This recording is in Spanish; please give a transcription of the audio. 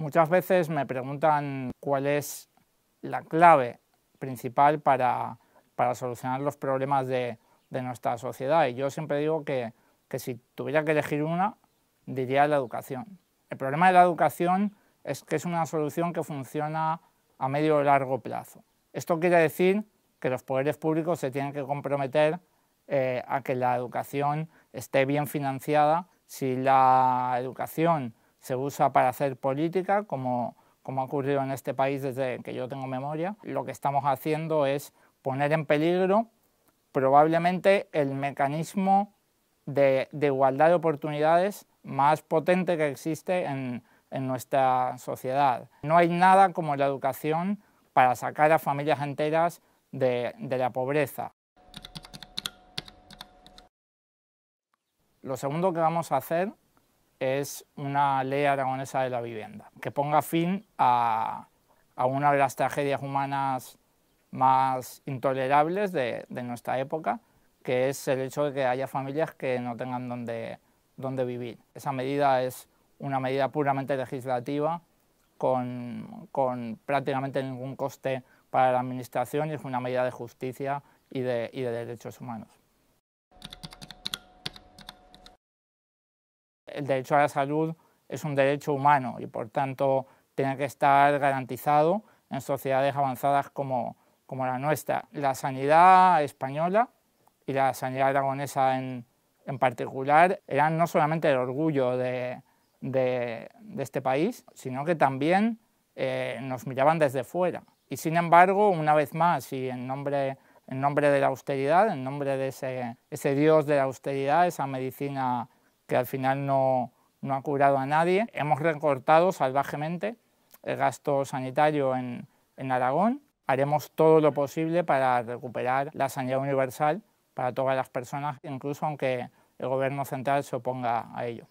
Muchas veces me preguntan cuál es la clave principal para, solucionar los problemas de, nuestra sociedad. Y yo siempre digo que, si tuviera que elegir una, diría la educación. El problema de la educación es que es una solución que funciona a medio o largo plazo. Esto quiere decir que los poderes públicos se tienen que comprometer eh, a que la educación esté bien financiada. Si la educación se usa para hacer política, como, ha ocurrido en este país desde que yo tengo memoria. Lo que estamos haciendo es poner en peligro probablemente el mecanismo de, igualdad de oportunidades más potente que existe en, nuestra sociedad. No hay nada como la educación para sacar a familias enteras de, la pobreza. Lo segundo que vamos a hacer es una ley aragonesa de la vivienda, que ponga fin a, una de las tragedias humanas más intolerables de, nuestra época, que es el hecho de que haya familias que no tengan donde, vivir. Esa medida es una medida puramente legislativa, con, prácticamente ningún coste para la Administración y es una medida de justicia y de derechos humanos. el derecho a la salud es un derecho humano y por tanto tiene que estar garantizado en sociedades avanzadas como, como la nuestra. La sanidad española y la sanidad aragonesa en, en particular eran no solamente el orgullo de, de, este país, sino que también eh, nos miraban desde fuera. Y sin embargo, una vez más, y en nombre, en nombre de la austeridad, en nombre de ese, ese dios de la austeridad, esa medicina que al final no, ha curado a nadie. Hemos recortado salvajemente el gasto sanitario en Aragón. Haremos todo lo posible para recuperar la sanidad universal para todas las personas, incluso aunque el Gobierno central se oponga a ello.